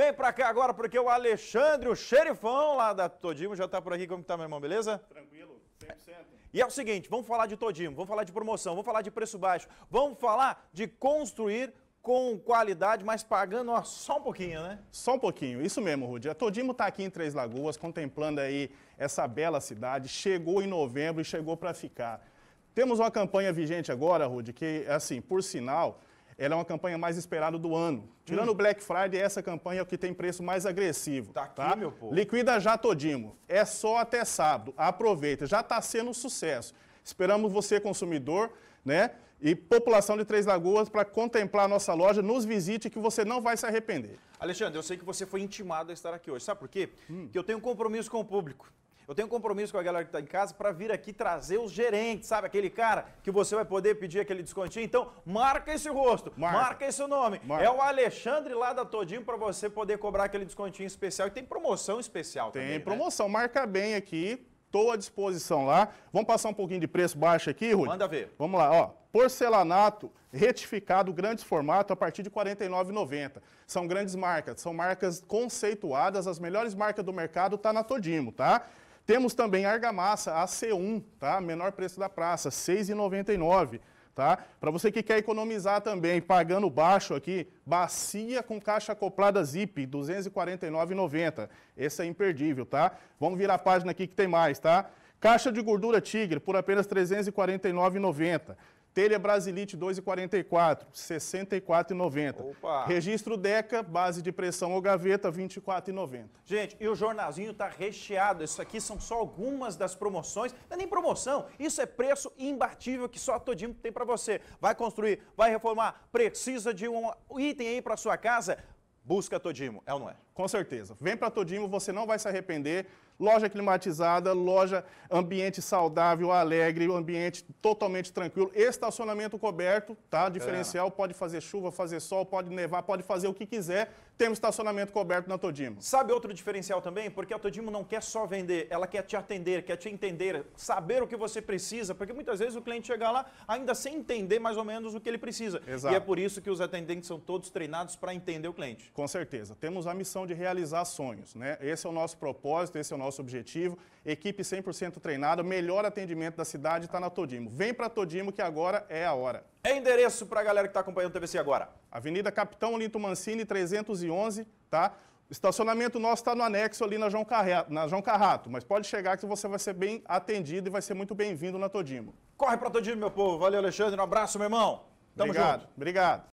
Vem pra cá agora, porque o Alexandre, o xerifão lá da Todimo, já tá por aqui. Como está tá, meu irmão? Beleza? Tranquilo, 100%. E é o seguinte, vamos falar de Todimo, vamos falar de promoção, vamos falar de preço baixo, vamos falar de construir com qualidade, mas pagando ó, só um pouquinho, né? Só um pouquinho, isso mesmo, Rudy. A Todimo está aqui em Três Lagoas, contemplando aí essa bela cidade. Chegou em novembro e chegou para ficar. Temos uma campanha vigente agora, Rudy, que, assim, por sinal, ela é uma campanha mais esperada do ano. Tirando o hum. Black Friday, essa campanha é o que tem preço mais agressivo. Tá aqui, tá? meu povo. Liquida já todinho. É só até sábado. Aproveita. Já está sendo um sucesso. Esperamos você, consumidor, né? E população de Três Lagoas para contemplar a nossa loja. Nos visite que você não vai se arrepender. Alexandre, eu sei que você foi intimado a estar aqui hoje. Sabe por quê? Hum. Que eu tenho um compromisso com o público. Eu tenho um compromisso com a galera que está em casa para vir aqui trazer os gerentes, sabe? Aquele cara que você vai poder pedir aquele descontinho. Então, marca esse rosto, marca, marca esse nome. Marca. É o Alexandre lá da Todinho para você poder cobrar aquele descontinho especial. E tem promoção especial tem também. Tem né? promoção, né? marca bem aqui. Estou à disposição lá. Vamos passar um pouquinho de preço baixo aqui, Rui? Manda ver. Vamos lá, ó. Porcelanato retificado, grandes formato, a partir de R$ 49,90. São grandes marcas, são marcas conceituadas, as melhores marcas do mercado tá na Todimo, tá? Temos também argamassa, ac 1 tá? Menor preço da praça, R$ 6,99. Tá? Para você que quer economizar também, pagando baixo aqui, bacia com caixa acoplada Zip, 249,90. Esse é imperdível, tá? Vamos virar a página aqui que tem mais, tá? Caixa de gordura Tigre por apenas 349,90. Telha Brasilite 2,44, 64,90. Registro Deca, base de pressão ou gaveta, 24,90. Gente, e o jornalzinho está recheado. Isso aqui são só algumas das promoções. Não é nem promoção, isso é preço imbatível que só a Todimo tem para você. Vai construir, vai reformar, precisa de um item aí para sua casa? Busca Todimo, é ou não é? com certeza. Vem para Todimo, você não vai se arrepender. Loja climatizada, loja ambiente saudável, alegre, ambiente totalmente tranquilo, estacionamento coberto, tá? Diferencial, é. pode fazer chuva, fazer sol, pode nevar, pode fazer o que quiser. Temos estacionamento coberto na Todimo. Sabe outro diferencial também? Porque a Todimo não quer só vender, ela quer te atender, quer te entender, saber o que você precisa, porque muitas vezes o cliente chega lá ainda sem entender mais ou menos o que ele precisa. Exato. E é por isso que os atendentes são todos treinados para entender o cliente. Com certeza. Temos a missão de de realizar sonhos. Né? Esse é o nosso propósito, esse é o nosso objetivo. Equipe 100% treinada, melhor atendimento da cidade está na Todimo. Vem para Todimo que agora é a hora. É endereço para a galera que está acompanhando o TVC agora. Avenida Capitão Linto Mancini, 311, tá? Estacionamento nosso está no anexo ali na João, Carreto, na João Carrato, mas pode chegar que você vai ser bem atendido e vai ser muito bem-vindo na Todimo. Corre para Todimo, meu povo. Valeu, Alexandre. Um abraço, meu irmão. Tamo obrigado, junto. Obrigado.